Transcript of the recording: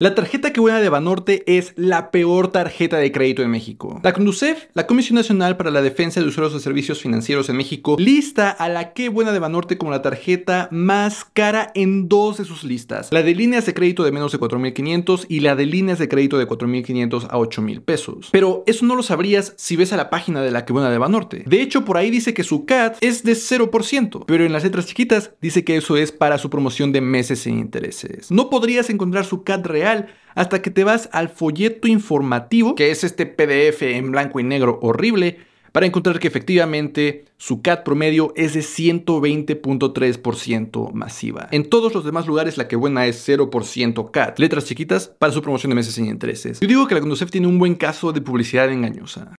La tarjeta que buena de Banorte es la peor tarjeta de crédito en México. La Conducef, la Comisión Nacional para la Defensa de Usuarios de Servicios Financieros en México, lista a la que buena de Banorte como la tarjeta más cara en dos de sus listas, la de líneas de crédito de menos de 4.500 y la de líneas de crédito de 4.500 a 8.000 pesos. Pero eso no lo sabrías si ves a la página de la que buena de Banorte. De hecho, por ahí dice que su CAT es de 0%, pero en las letras chiquitas dice que eso es para su promoción de meses sin intereses. No podrías encontrar su CAT real hasta que te vas al folleto informativo, que es este PDF en blanco y negro horrible, para encontrar que efectivamente su CAT promedio es de 120.3% masiva. En todos los demás lugares la que buena es 0% CAT, letras chiquitas para su promoción de meses sin intereses. Yo digo que la Conducef tiene un buen caso de publicidad engañosa.